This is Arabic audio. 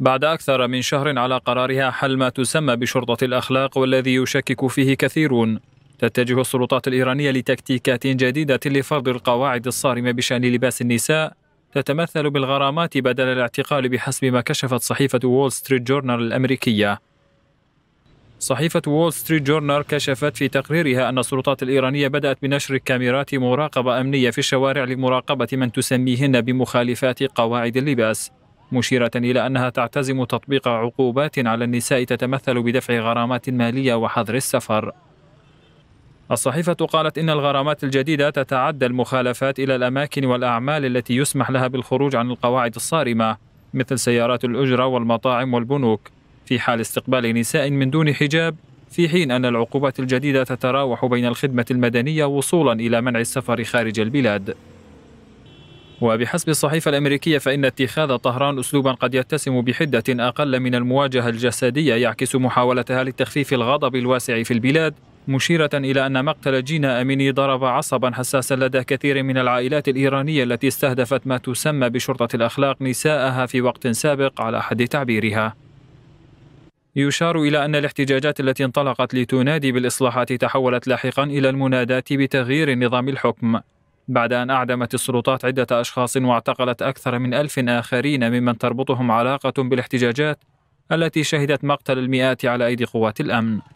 بعد أكثر من شهر على قرارها حل ما تسمى بشرطة الأخلاق والذي يشكك فيه كثيرون تتجه السلطات الإيرانية لتكتيكات جديدة لفرض القواعد الصارمة بشأن لباس النساء تتمثل بالغرامات بدل الاعتقال بحسب ما كشفت صحيفة وول ستريت جورنال الأمريكية صحيفة وول ستريت جورنال كشفت في تقريرها أن السلطات الإيرانية بدأت بنشر كاميرات مراقبة أمنية في الشوارع لمراقبة من تسميهن بمخالفات قواعد اللباس مشيرة إلى أنها تعتزم تطبيق عقوبات على النساء تتمثل بدفع غرامات مالية وحظر السفر. الصحيفة قالت إن الغرامات الجديدة تتعدى المخالفات إلى الأماكن والأعمال التي يسمح لها بالخروج عن القواعد الصارمة مثل سيارات الأجرة والمطاعم والبنوك في حال استقبال نساء من دون حجاب في حين أن العقوبات الجديدة تتراوح بين الخدمة المدنية وصولا إلى منع السفر خارج البلاد. وبحسب الصحيفة الأمريكية فإن اتخاذ طهران أسلوبا قد يتسم بحدة أقل من المواجهة الجسدية يعكس محاولتها لتخفيف الغضب الواسع في البلاد مشيرة إلى أن مقتل جينا أميني ضرب عصبا حساسا لدى كثير من العائلات الإيرانية التي استهدفت ما تسمى بشرطة الأخلاق نساءها في وقت سابق على حد تعبيرها يشار إلى أن الاحتجاجات التي انطلقت لتنادي بالإصلاحات تحولت لاحقا إلى المناداة بتغيير نظام الحكم بعد أن أعدمت السلطات عدة أشخاص واعتقلت أكثر من ألف آخرين ممن تربطهم علاقة بالاحتجاجات التي شهدت مقتل المئات على أيدي قوات الأمن